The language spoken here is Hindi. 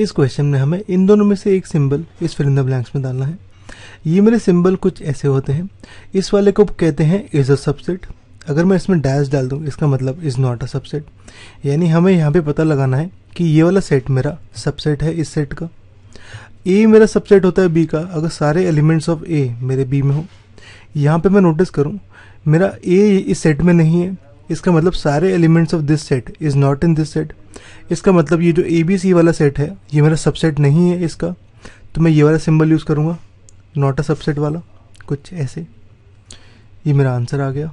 इस क्वेश्चन में हमें इन दोनों में से एक सिंबल इस फिल द ब्लैंक्स में डालना है ये मेरे सिंबल कुछ ऐसे होते हैं इस वाले को कहते हैं इज अ सबसेट अगर मैं इसमें डैश डाल दूँ इसका मतलब इज़ नॉट अ सबसेट यानी हमें यहाँ पे पता लगाना है कि ये वाला सेट मेरा सबसेट है इस सेट का ए मेरा सबसेट होता है बी का अगर सारे एलिमेंट्स ऑफ ए मेरे बी में हो यहाँ पे मैं नोटिस करूँ मेरा ए इस सेट में नहीं है इसका मतलब सारे elements of this set is not in this set इसका मतलब ये जो ए बी सी वाला सेट है ये मेरा सबसेट नहीं है इसका तो मैं ये वाला सिंबल यूज़ करूँगा नॉट अ सबसेट वाला कुछ ऐसे ये मेरा आंसर आ गया